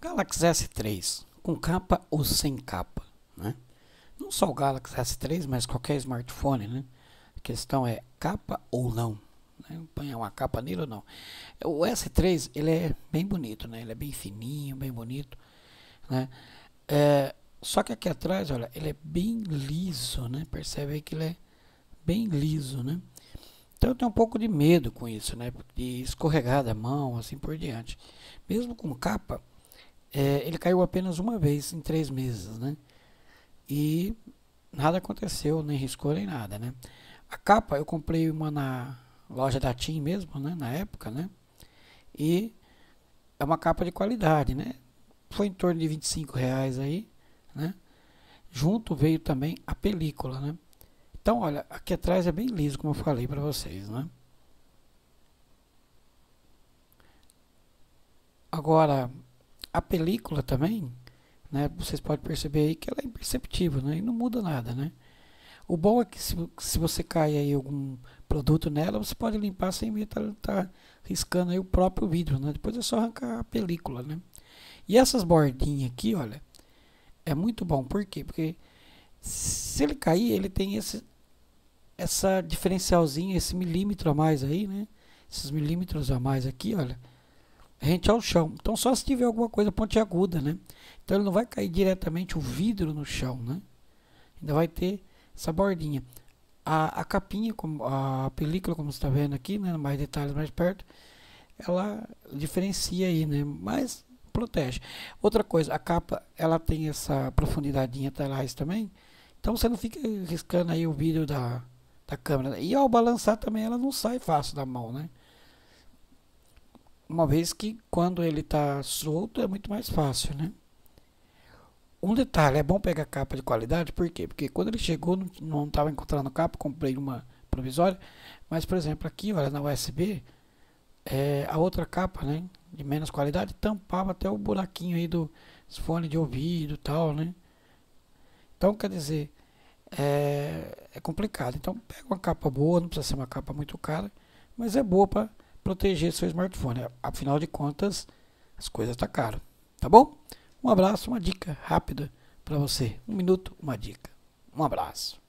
Galaxy S3, com capa ou sem capa, né? Não só o Galaxy S3, mas qualquer smartphone, né? A questão é capa ou não, né? Põe uma capa nele ou não. O S3, ele é bem bonito, né? Ele é bem fininho, bem bonito, né? É, só que aqui atrás, olha, ele é bem liso, né? Percebe aí que ele é bem liso, né? Então eu tenho um pouco de medo com isso, né? De escorregar da mão, assim por diante. Mesmo com capa, é, ele caiu apenas uma vez em três meses, né? E nada aconteceu, nem riscou nem nada, né? A capa eu comprei uma na loja da TIM mesmo, né? Na época, né? E é uma capa de qualidade, né? Foi em torno de 25 reais aí, né? Junto veio também a película, né? Então, olha, aqui atrás é bem liso, como eu falei para vocês, né? Agora, a película também, né, vocês podem perceber aí que ela é imperceptível né, e não muda nada. Né? O bom é que se, se você cai aí algum produto nela, você pode limpar sem estar tá, tá riscando aí o próprio vidro. Né? Depois é só arrancar a película. Né? E essas bordinhas aqui, olha, é muito bom. Por quê? Porque se ele cair, ele tem esse essa diferencialzinha, esse milímetro a mais aí, né? Esses milímetros a mais aqui, olha rente ao chão. Então só se tiver alguma coisa pontiaguda, né? Então ele não vai cair diretamente o vidro no chão, né? Ainda vai ter essa bordinha. A, a capinha, como, a película, como você está vendo aqui, né? Mais detalhes mais perto. Ela diferencia aí, né? Mas protege. Outra coisa, a capa, ela tem essa profundidadinha atrás também. Então você não fica riscando aí o vidro da, da câmera. E ao balançar também ela não sai fácil da mão, né? Uma vez que quando ele está solto é muito mais fácil, né? Um detalhe, é bom pegar capa de qualidade, por quê? Porque quando ele chegou, não estava encontrando capa, comprei uma provisória, mas por exemplo aqui, olha, na USB, é, a outra capa, né, de menos qualidade, tampava até o buraquinho aí do fone de ouvido e tal, né? Então, quer dizer, é, é complicado. Então, pega uma capa boa, não precisa ser uma capa muito cara, mas é boa para proteger seu smartphone. Afinal de contas, as coisas estão tá caras. Tá bom? Um abraço, uma dica rápida para você. Um minuto, uma dica. Um abraço.